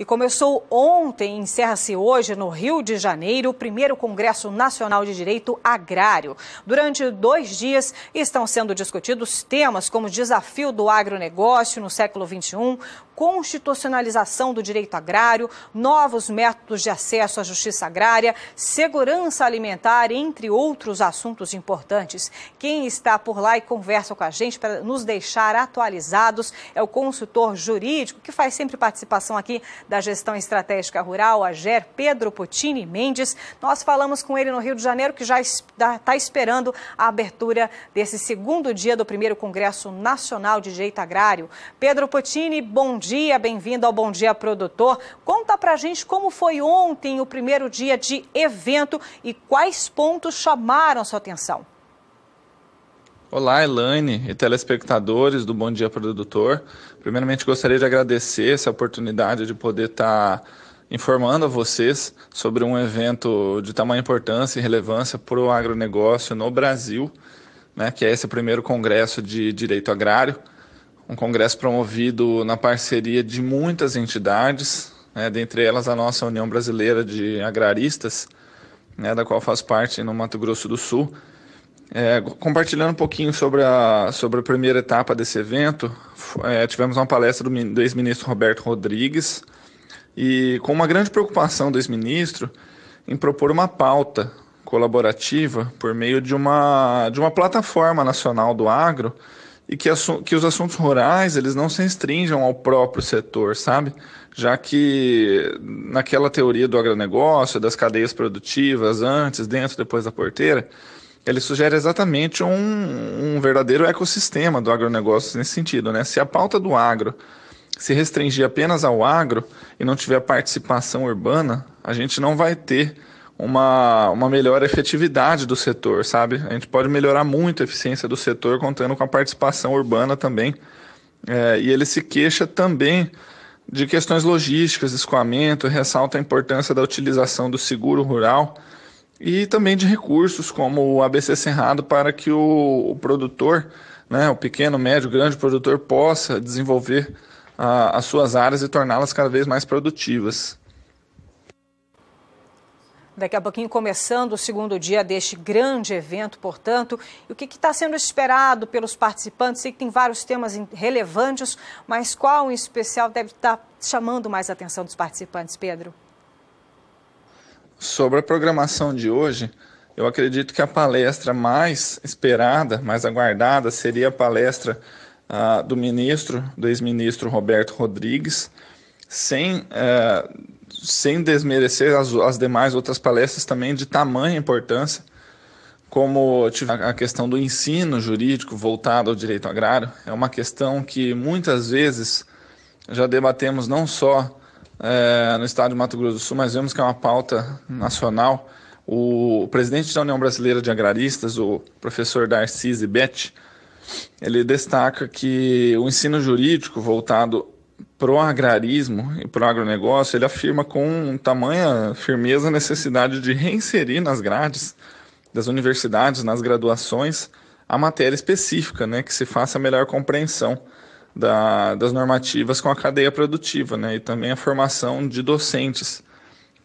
e começou ontem e encerra-se hoje no Rio de Janeiro o primeiro Congresso Nacional de Direito Agrário. Durante dois dias estão sendo discutidos temas como o desafio do agronegócio no século XXI, constitucionalização do direito agrário, novos métodos de acesso à justiça agrária, segurança alimentar, entre outros assuntos importantes. Quem está por lá e conversa com a gente para nos deixar atualizados é o consultor jurídico que faz sempre participação aqui da Gestão Estratégica Rural, AGER, Pedro Potini Mendes. Nós falamos com ele no Rio de Janeiro, que já está esperando a abertura desse segundo dia do primeiro Congresso Nacional de Direito Agrário. Pedro Potini, bom dia, bem-vindo ao Bom Dia Produtor. Conta pra gente como foi ontem o primeiro dia de evento e quais pontos chamaram sua atenção. Olá, Elaine e telespectadores do Bom Dia Produtor. Primeiramente, gostaria de agradecer essa oportunidade de poder estar tá informando a vocês sobre um evento de tamanha importância e relevância para o agronegócio no Brasil, né, que é esse primeiro Congresso de Direito Agrário, um congresso promovido na parceria de muitas entidades, né, dentre elas a nossa União Brasileira de Agraristas, né, da qual faz parte no Mato Grosso do Sul é, compartilhando um pouquinho sobre a, sobre a primeira etapa desse evento, é, tivemos uma palestra do, do ex-ministro Roberto Rodrigues, e com uma grande preocupação do ex-ministro em propor uma pauta colaborativa por meio de uma, de uma plataforma nacional do agro e que, que os assuntos rurais eles não se restringam ao próprio setor, sabe? Já que naquela teoria do agronegócio, das cadeias produtivas, antes, dentro, depois da porteira, ele sugere exatamente um, um verdadeiro ecossistema do agronegócio nesse sentido. Né? Se a pauta do agro se restringir apenas ao agro e não tiver participação urbana, a gente não vai ter uma, uma melhor efetividade do setor, sabe? A gente pode melhorar muito a eficiência do setor contando com a participação urbana também. É, e ele se queixa também de questões logísticas, escoamento, ressalta a importância da utilização do seguro rural e também de recursos como o ABC Cerrado para que o, o produtor, né, o pequeno, médio, grande produtor possa desenvolver a, as suas áreas e torná-las cada vez mais produtivas. Daqui a pouquinho começando o segundo dia deste grande evento, portanto, e o que está sendo esperado pelos participantes? Sei que tem vários temas relevantes, mas qual em especial deve estar tá chamando mais a atenção dos participantes, Pedro? Sobre a programação de hoje, eu acredito que a palestra mais esperada, mais aguardada, seria a palestra uh, do ministro, do ex-ministro Roberto Rodrigues, sem, uh, sem desmerecer as, as demais outras palestras também de tamanha importância, como a questão do ensino jurídico voltado ao direito agrário. É uma questão que muitas vezes já debatemos não só é, no estado de Mato Grosso do Sul, mas vemos que é uma pauta nacional. O presidente da União Brasileira de Agraristas, o professor Darcy Zibet, ele destaca que o ensino jurídico voltado pro agrarismo e pro agronegócio, ele afirma com tamanha firmeza a necessidade de reinserir nas grades das universidades, nas graduações, a matéria específica, né, que se faça a melhor compreensão da, das normativas com a cadeia produtiva, né? E também a formação de docentes,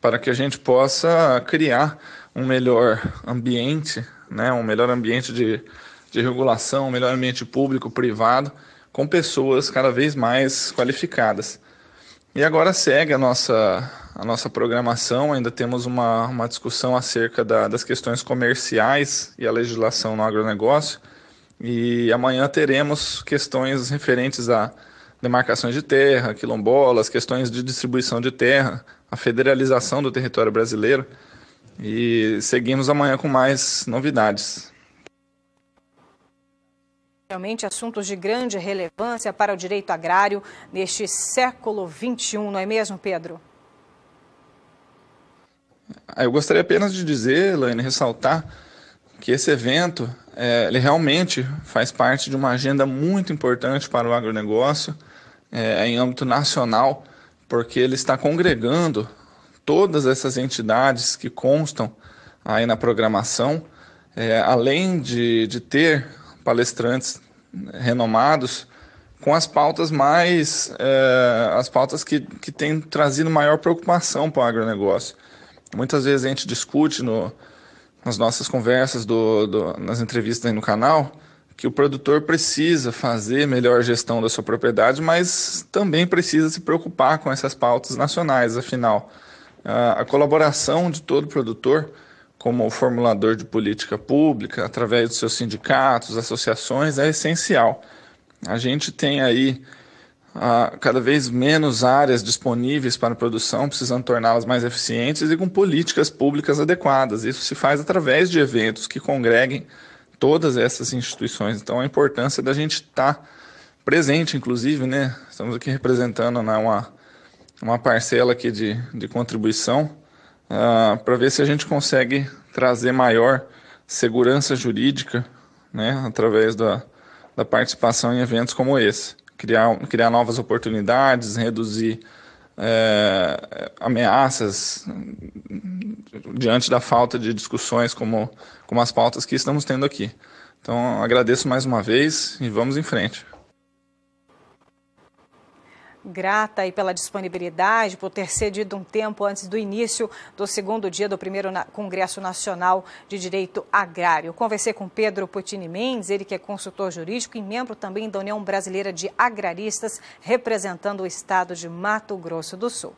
para que a gente possa criar um melhor ambiente, né? Um melhor ambiente de, de regulação, um melhor ambiente público, privado, com pessoas cada vez mais qualificadas. E agora segue a nossa, a nossa programação, ainda temos uma, uma discussão acerca da, das questões comerciais e a legislação no agronegócio. E amanhã teremos questões referentes a demarcações de terra, quilombolas, questões de distribuição de terra, a federalização do território brasileiro. E seguimos amanhã com mais novidades. Realmente assuntos de grande relevância para o direito agrário neste século XXI, não é mesmo, Pedro? Eu gostaria apenas de dizer, Elaine, ressaltar que esse evento é, ele realmente faz parte de uma agenda muito importante para o agronegócio é, em âmbito nacional, porque ele está congregando todas essas entidades que constam aí na programação, é, além de, de ter palestrantes renomados com as pautas mais é, as pautas que, que têm trazido maior preocupação para o agronegócio. Muitas vezes a gente discute no, nas nossas conversas, do, do, nas entrevistas aí no canal, que o produtor precisa fazer melhor gestão da sua propriedade, mas também precisa se preocupar com essas pautas nacionais, afinal. Ah, a colaboração de todo produtor, como formulador de política pública, através dos seus sindicatos, associações, é essencial. A gente tem aí ah, cada vez menos áreas disponíveis para produção, precisando torná-las mais eficientes e com políticas públicas adequadas. Isso se faz através de eventos que congreguem todas essas instituições. Então, a importância da gente estar tá presente, inclusive, né? Estamos aqui representando né, uma, uma parcela aqui de, de contribuição ah, para ver se a gente consegue trazer maior segurança jurídica né, através da, da participação em eventos como esse criar, criar novas oportunidades, reduzir é, ameaças diante da falta de discussões como, como as pautas que estamos tendo aqui. Então, agradeço mais uma vez e vamos em frente grata aí pela disponibilidade, por ter cedido um tempo antes do início do segundo dia do primeiro Congresso Nacional de Direito Agrário. Conversei com Pedro Putini Mendes, ele que é consultor jurídico e membro também da União Brasileira de Agraristas, representando o estado de Mato Grosso do Sul.